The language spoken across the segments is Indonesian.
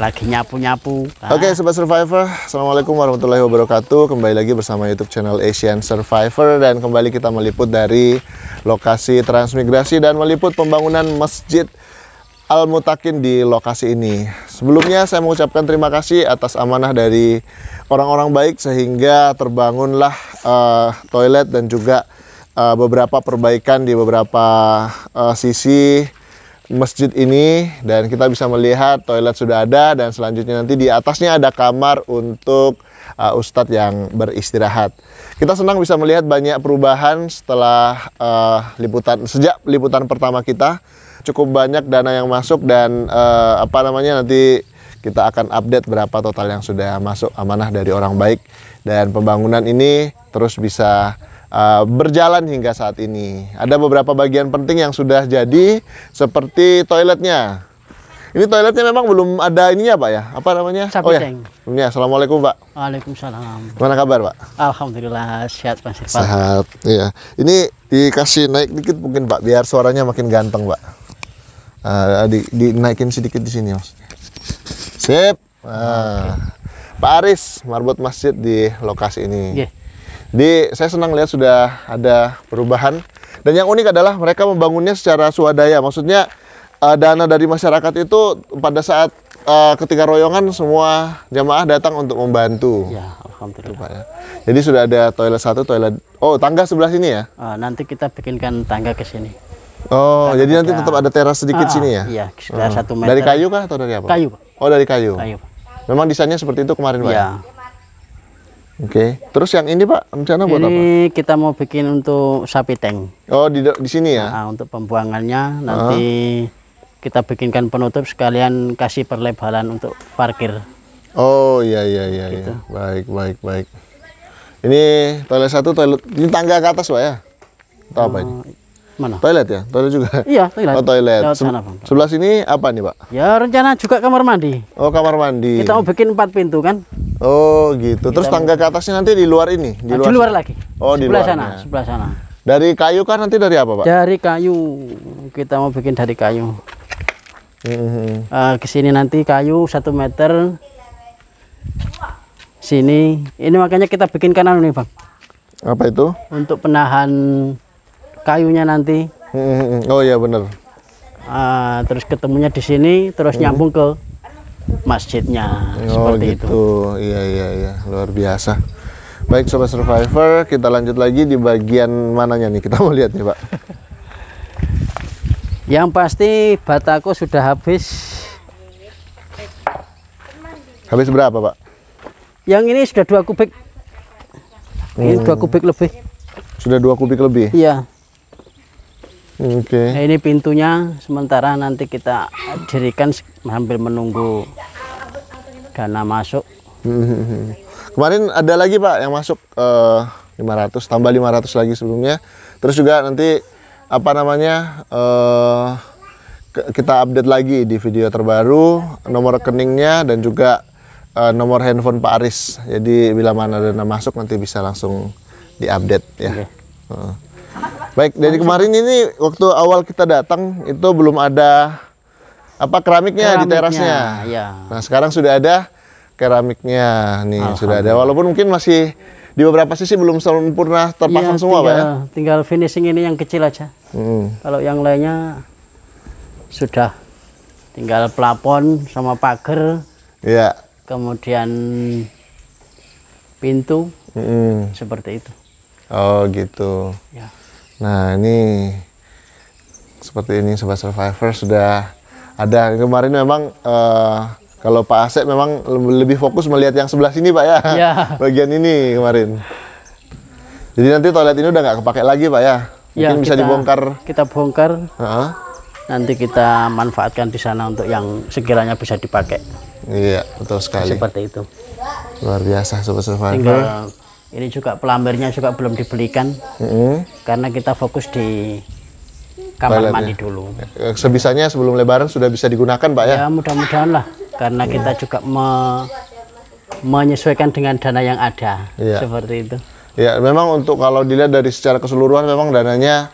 lagi nyapu-nyapu. Oke, okay, Sobat Survivor, Assalamualaikum warahmatullahi wabarakatuh. Kembali lagi bersama YouTube channel Asian Survivor dan kembali kita meliput dari lokasi transmigrasi dan meliput pembangunan Masjid Al-Mutakin di lokasi ini. Sebelumnya saya mengucapkan terima kasih atas amanah dari orang-orang baik sehingga terbangunlah uh, toilet dan juga uh, beberapa perbaikan di beberapa uh, sisi masjid ini dan kita bisa melihat toilet sudah ada dan selanjutnya nanti di atasnya ada kamar untuk uh, ustadz yang beristirahat. Kita senang bisa melihat banyak perubahan setelah uh, liputan sejak liputan pertama kita cukup banyak dana yang masuk dan uh, apa namanya nanti kita akan update berapa total yang sudah masuk amanah dari orang baik dan pembangunan ini terus bisa Uh, berjalan hingga saat ini. Ada beberapa bagian penting yang sudah jadi seperti toiletnya. Ini toiletnya memang belum ada ininya Pak ya? Apa namanya? Sapi oh ya. ya. Assalamualaikum Pak. Waalaikumsalam. Gimana kabar Pak? Alhamdulillah sehat pak. Irfan. Sehat. Iya. Ini dikasih naik dikit mungkin Pak biar suaranya makin ganteng Pak. Uh, di, naikin sedikit di sini Mas. Sip. Uh, ah. okay. Pak Aris, marbot masjid di lokasi ini. Yeah. Jadi saya senang lihat sudah ada perubahan. Dan yang unik adalah mereka membangunnya secara swadaya. Maksudnya uh, dana dari masyarakat itu pada saat uh, ketika royongan semua jamaah datang untuk membantu. Ya, alhamdulillah. Pak, ya. Jadi sudah ada toilet satu, toilet oh tangga sebelah sini ya? Uh, nanti kita bikinkan tangga ke sini. Oh, Karena jadi nanti tetap ada teras sedikit uh, sini ya? Iya, sekitar uh. satu meter. Dari kayu kah atau dari apa? Kayu. Oh, dari kayu. Kayu. Memang desainnya seperti itu kemarin, Pak. Ya. Oke. Okay. Terus yang ini Pak, rencana buat ini apa? Ini kita mau bikin untuk sapi tank. Oh, di di sini ya? Nah, untuk pembuangannya nanti uh ah. -huh. kita bikinkan penutup sekalian kasih perlebaran untuk parkir. Oh, iya iya iya, iya. gitu. iya. Baik, baik, baik. Ini toilet satu, toilet ini tangga ke atas Pak ya? Atau apa ini? Eh, mana? Toilet ya? Toilet juga? Iya, toilet. Oh, toilet. Se bang. Sebelah sini apa nih Pak? Ya, rencana juga kamar mandi. Oh, kamar mandi. Kita mau bikin empat pintu kan? Oh gitu. Kita Terus tangga ke atasnya nanti di luar ini? Di luar, ah, di luar lagi. Oh di luar sana, ya. sebelah sana. Dari kayu kan nanti dari apa pak? Dari kayu. Kita mau bikin dari kayu. Mm-hmm. Uh, ah, kesini nanti kayu satu meter. Sini. Ini makanya kita bikin kanan nih bang. Apa itu? Untuk penahan kayunya nanti. Mm-hmm. Oh iya benar. Uh, ah, terus ketemunya di sini, terus mm-hmm. nyambung ke masjidnya oh, seperti gitu. itu. Iya iya iya, luar biasa. Baik sobat survivor, kita lanjut lagi di bagian mananya nih kita mau lihat nih, Pak. Yang pasti bataku sudah habis. Habis berapa, Pak? Yang ini sudah dua kubik. Hmm. Ini dua kubik lebih. Sudah dua kubik lebih? Iya. Oke. Okay. Nah, ini pintunya sementara nanti kita dirikan hampir menunggu dana masuk. Mm-hmm. Kemarin ada lagi Pak yang masuk uh, eh, 500 tambah 500 lagi sebelumnya. Terus juga nanti apa namanya uh, kita update lagi di video terbaru nomor rekeningnya dan juga uh, nomor handphone Pak Aris. Jadi bila mana dana masuk nanti bisa langsung diupdate ya. Okay. Uh. Baik, dari kemarin ini waktu awal kita datang itu belum ada apa keramiknya, keramiknya di terasnya. Ya. Nah, sekarang sudah ada keramiknya nih, sudah ada. Walaupun mungkin masih di beberapa sisi belum sempurna terpasang ya, semua, tinggal, Pak ya. Tinggal finishing ini yang kecil aja. Hmm. Kalau yang lainnya sudah tinggal plafon sama pagar. Iya. Kemudian pintu. Hmm. Seperti itu. Oh, gitu. Ya. Nah ini seperti ini Sobat Survivor sudah ada kemarin memang uh, kalau Pak Asep memang lebih fokus melihat yang sebelah sini Pak ya, ya. bagian ini kemarin. Jadi nanti toilet ini udah nggak kepake lagi Pak ya, iya, mungkin ya, bisa dibongkar. Kita bongkar, uh -huh. nanti kita manfaatkan di sana untuk yang sekiranya bisa dipakai. Iya betul sekali. Seperti itu. Luar biasa Sobat Survivor. Tinggal ini juga pelambarnya juga belum dibelikan -hmm. karena kita fokus di kamar mandi dulu eh, sebisanya sebelum lebaran sudah bisa digunakan pak ya ya mudah-mudahan lah karena mm. kita juga me menyesuaikan dengan dana yang ada ya. seperti itu ya memang untuk kalau dilihat dari secara keseluruhan memang dananya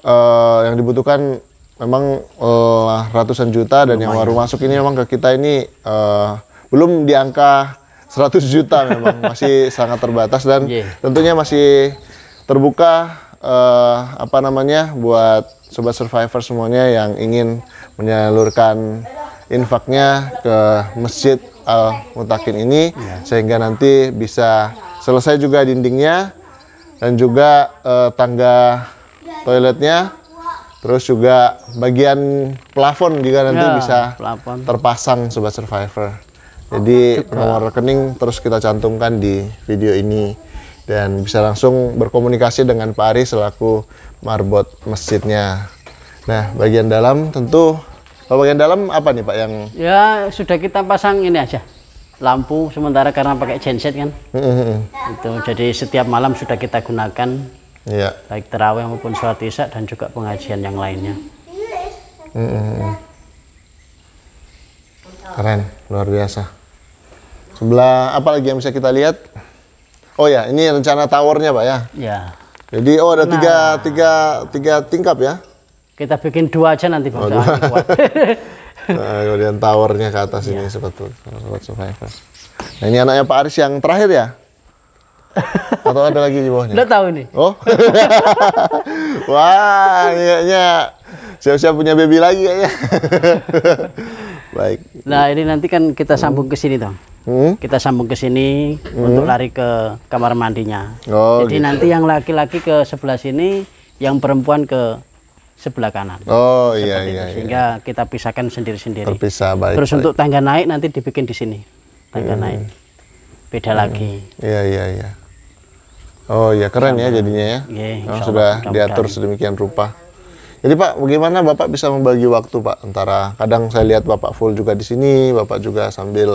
uh, yang dibutuhkan memang uh, ratusan juta dan Lumayan. yang baru masuk ini memang ke kita ini uh, belum di angka 100 juta memang masih sangat terbatas dan yeah. tentunya masih terbuka uh, apa namanya buat sobat survivor semuanya yang ingin menyalurkan infaknya ke masjid Al Mutakin ini yeah. sehingga nanti bisa selesai juga dindingnya dan juga uh, tangga toiletnya Terus juga bagian plafon juga nanti yeah, bisa plafon. terpasang sobat survivor. Jadi nomor rekening terus kita cantumkan di video ini dan bisa langsung berkomunikasi dengan Pak Ari selaku marbot masjidnya. Nah, bagian dalam tentu kalau oh, bagian dalam apa nih Pak yang Ya, sudah kita pasang ini aja. Lampu sementara karena pakai genset kan. Mm Itu jadi setiap malam sudah kita gunakan. Ya. Baik terawih maupun sholat isya dan juga pengajian yang lainnya. Hmm, Keren, luar biasa. Sebelah apa lagi yang bisa kita lihat? Oh ya, ini rencana towernya pak ya? Ya. Jadi oh ada nah. tiga tiga tiga tingkap ya? Kita bikin dua aja nanti pak Oh, dua. nah, kemudian towernya ke atas ya. ini sebetul sobat survivor. Nah, ini anaknya Pak Aris yang terakhir ya? Atau ada lagi di bawahnya? Udah tahu ini. Oh. Wah, kayaknya siap-siap punya baby lagi kayaknya. Baik. Nah, ini nanti kan kita sambung ke sini, dong hmm? kita sambung ke sini hmm? untuk lari ke kamar mandinya. Oh, Jadi gitu. nanti yang laki-laki ke sebelah sini, yang perempuan ke sebelah kanan. Oh iya iya iya. Sehingga kita pisahkan sendiri-sendiri. Terpisah baik. Terus baik. untuk tangga naik nanti dibikin di sini tangga hmm. naik. Beda hmm. lagi. Iya iya iya. Oh iya keren ya jadinya ya. Yeah, oh, sudah Allah, diatur sedemikian rupa. Jadi Pak, bagaimana Bapak bisa membagi waktu Pak antara kadang saya lihat Bapak full juga di sini, Bapak juga sambil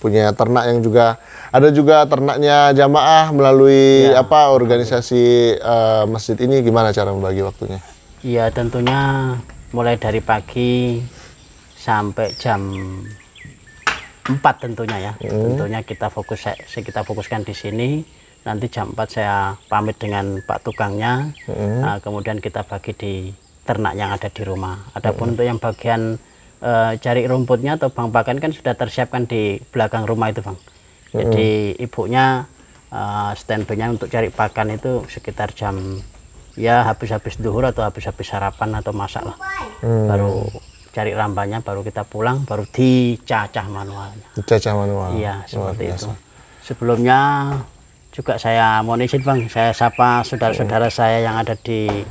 punya ternak yang juga ada juga ternaknya jamaah melalui ya. apa organisasi uh, masjid ini gimana cara membagi waktunya? Iya tentunya mulai dari pagi sampai jam 4 tentunya ya. Hmm. Tentunya kita fokus saya kita fokuskan di sini. Nanti jam 4 saya pamit dengan Pak tukangnya. Hmm. Nah, kemudian kita bagi di ternak yang ada di rumah. Adapun hmm. untuk yang bagian Eh, cari rumputnya atau bang pakan kan sudah tersiapkan di belakang rumah itu bang jadi mm ibunya uh, eh, standby untuk cari pakan itu sekitar jam ya habis-habis duhur atau habis-habis sarapan atau masak lah hmm. baru cari rambanya baru kita pulang baru dicacah manualnya dicacah manual iya seperti itu sebelumnya juga saya mau izin bang saya sapa saudara-saudara saya yang ada di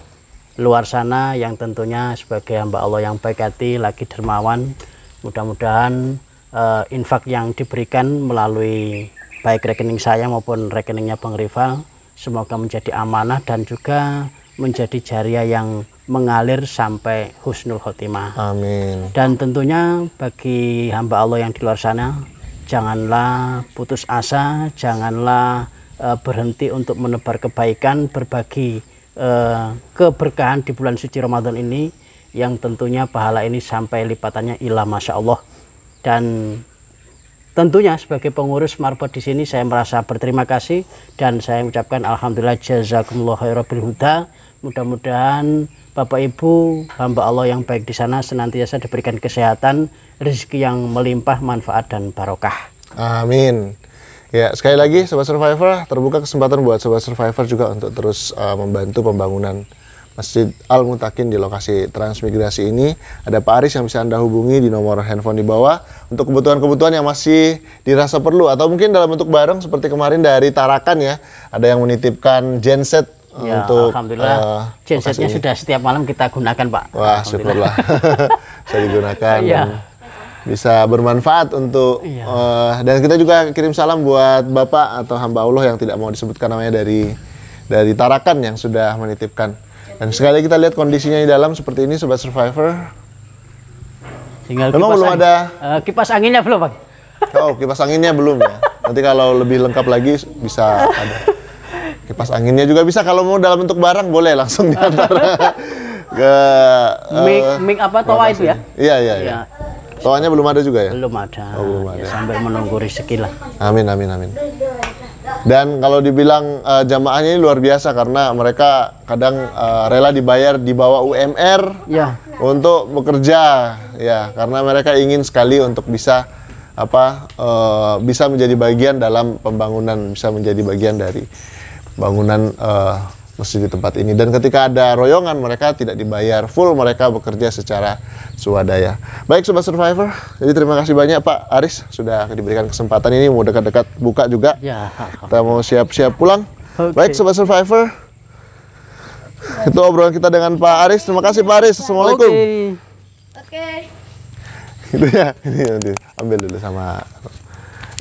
luar sana yang tentunya sebagai hamba Allah yang baik hati lagi dermawan mudah-mudahan uh, infak yang diberikan melalui baik rekening saya maupun rekeningnya Bang Rival semoga menjadi amanah dan juga menjadi jariah yang mengalir sampai husnul khotimah. Amin. Dan tentunya bagi hamba Allah yang di luar sana janganlah putus asa, janganlah uh, berhenti untuk menebar kebaikan, berbagi eh, keberkahan di bulan suci Ramadan ini yang tentunya pahala ini sampai lipatannya ilah Masya Allah dan tentunya sebagai pengurus marbot di sini saya merasa berterima kasih dan saya mengucapkan Alhamdulillah jazakumullah khairul huda mudah-mudahan Bapak Ibu hamba Allah yang baik di sana senantiasa diberikan kesehatan rezeki yang melimpah manfaat dan barokah amin Ya, sekali lagi Sobat Survivor, terbuka kesempatan buat Sobat Survivor juga untuk terus uh, membantu pembangunan Masjid Al Mutakin di lokasi transmigrasi ini. Ada Pak Aris yang bisa Anda hubungi di nomor handphone di bawah untuk kebutuhan-kebutuhan yang masih dirasa perlu atau mungkin dalam bentuk bareng seperti kemarin dari Tarakan ya, ada yang menitipkan genset eh, Ya, untuk alhamdulillah uh, gensetnya sudah setiap malam kita gunakan, Pak. Wah, syukurlah. saya digunakan. Ya bisa bermanfaat untuk iya. uh, dan kita juga kirim salam buat bapak atau hamba Allah yang tidak mau disebutkan namanya dari dari Tarakan yang sudah menitipkan dan sekali kita lihat kondisinya di dalam seperti ini sobat survivor Tinggal belum ada uh, kipas anginnya belum bang oh kipas anginnya belum ya nanti kalau lebih lengkap lagi bisa ada kipas anginnya juga bisa kalau mau dalam bentuk barang boleh langsung diantar ke uh, eh, mik mik apa toa itu ya iya iya iya ya Toanya belum ada juga ya? Belum ada. Oh, belum ada. Ya, sambil menunggu rezeki lah. Amin amin amin. Dan kalau dibilang uh, jamaahnya ini luar biasa karena mereka kadang uh, rela dibayar di bawah UMR ya. untuk bekerja ya karena mereka ingin sekali untuk bisa apa uh, bisa menjadi bagian dalam pembangunan bisa menjadi bagian dari bangunan uh, masjid di tempat ini. Dan ketika ada royongan mereka tidak dibayar full mereka bekerja secara swadaya. Baik sobat survivor, jadi terima kasih banyak Pak Aris sudah diberikan kesempatan ini mau dekat-dekat buka juga. Ya. Kita mau siap-siap pulang. Okay. Baik sobat survivor. Itu obrolan kita dengan Pak Aris. Terima kasih Pak Aris. Assalamualaikum. Oke. Okay. Okay. Gitu ya. Ini nanti ambil dulu sama.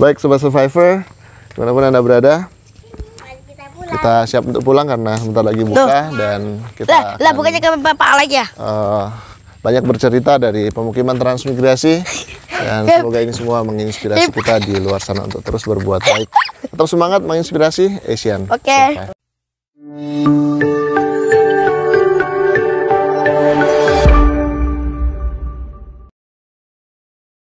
Baik sobat survivor, dimanapun anda berada, kita siap untuk pulang karena sebentar lagi buka dan kita lah, lah bukannya ke Bapak lagi ya? Uh, banyak bercerita dari pemukiman transmigrasi dan semoga ini semua menginspirasi kita di luar sana untuk terus berbuat baik. Tetap semangat menginspirasi Asian. Oke. Okay.